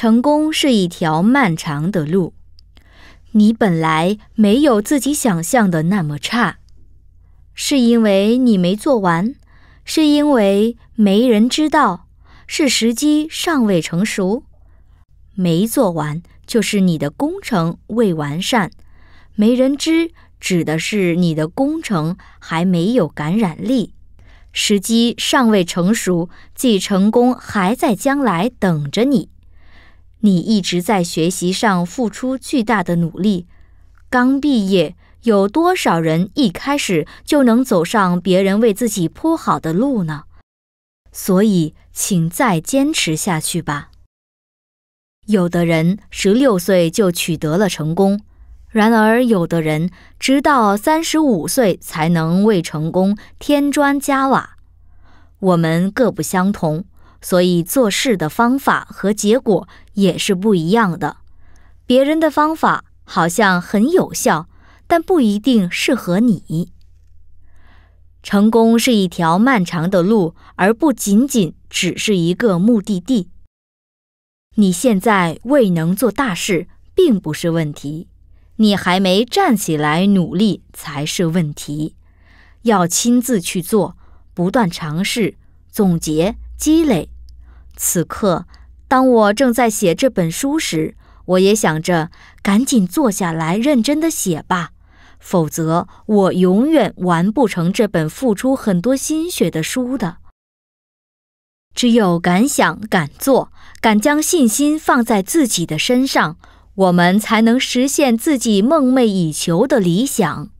成功是一条漫长的路，你本来没有自己想象的那么差，是因为你没做完，是因为没人知道，是时机尚未成熟。没做完就是你的工程未完善，没人知指的是你的工程还没有感染力，时机尚未成熟，即成功还在将来等着你。你一直在学习上付出巨大的努力，刚毕业有多少人一开始就能走上别人为自己铺好的路呢？所以，请再坚持下去吧。有的人十六岁就取得了成功，然而有的人直到三十五岁才能为成功添砖加瓦。我们各不相同。所以做事的方法和结果也是不一样的。别人的方法好像很有效，但不一定适合你。成功是一条漫长的路，而不仅仅只是一个目的地。你现在未能做大事，并不是问题，你还没站起来努力才是问题。要亲自去做，不断尝试，总结。积累。此刻，当我正在写这本书时，我也想着赶紧坐下来认真的写吧，否则我永远完不成这本付出很多心血的书的。只有敢想、敢做、敢将信心放在自己的身上，我们才能实现自己梦寐以求的理想。